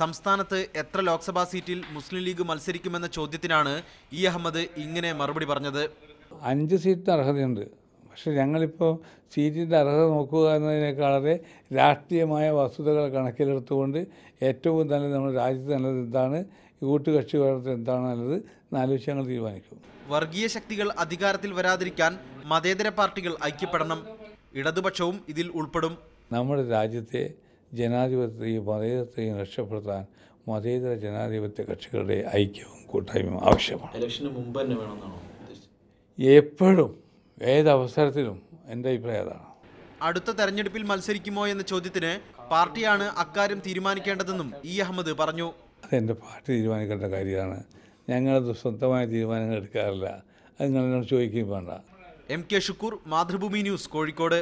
സംസ്ഥാനത്ത് എത്ര ലോക്സഭാ സീറ്റിൽ മുസ്ലിം ലീഗ് മത്സരിക്കുമെന്ന ചോദ്യത്തിനാണ് ഇ അഹമ്മദ് ഇങ്ങനെ മറുപടി പറഞ്ഞത് അഞ്ച് സീറ്റിന് അർഹതയുണ്ട് പക്ഷെ ഞങ്ങളിപ്പോൾ സീറ്റിൻ്റെ അർഹത നോക്കുക എന്നതിനേക്കാളെ രാഷ്ട്രീയമായ വസ്തുതകൾ കണക്കിലെടുത്തുകൊണ്ട് ഏറ്റവും നല്ലത് നമ്മുടെ രാജ്യത്ത് നല്ലത് എന്താണ് കൂട്ടുകക്ഷി വേണ്ടത് എന്താണ് നല്ലത് എന്നാലോചിച്ച് തീരുമാനിക്കും വർഗീയ ശക്തികൾ അധികാരത്തിൽ വരാതിരിക്കാൻ മതേതര പാർട്ടികൾ ഐക്യപ്പെടണം ഇടതുപക്ഷവും ഇതിൽ ഉൾപ്പെടും നമ്മുടെ രാജ്യത്തെ ജനാധിപത്യത്തെയും മതേതരത്തെയും രക്ഷപ്പെടുത്താൻ മതേതര ജനാധിപത്യ കക്ഷികളുടെ ഐക്യവും കൂട്ടായ്മയും ആവശ്യമാണ് ഇലക്ഷന് മുമ്പ് തന്നെ വേണമെന്നാണോ എപ്പോഴും ഏതവസരത്തിലും എൻ്റെ അഭിപ്രായം അതാണ് അടുത്ത തെരഞ്ഞെടുപ്പിൽ മത്സരിക്കുമോ എന്ന ചോദ്യത്തിന് പാർട്ടിയാണ് അക്കാര്യം തീരുമാനിക്കേണ്ടതെന്നും ഇ അഹമ്മദ് പറഞ്ഞു അതെൻ്റെ പാർട്ടി തീരുമാനിക്കേണ്ട കാര്യമാണ് ഞങ്ങളത് സ്വന്തമായ തീരുമാനങ്ങൾ എടുക്കാറില്ല അത് നിങ്ങളെന്നോട് ചോദിക്കുകയും വേണ്ട M K Shukkur Mathrubhumi news Kozhikode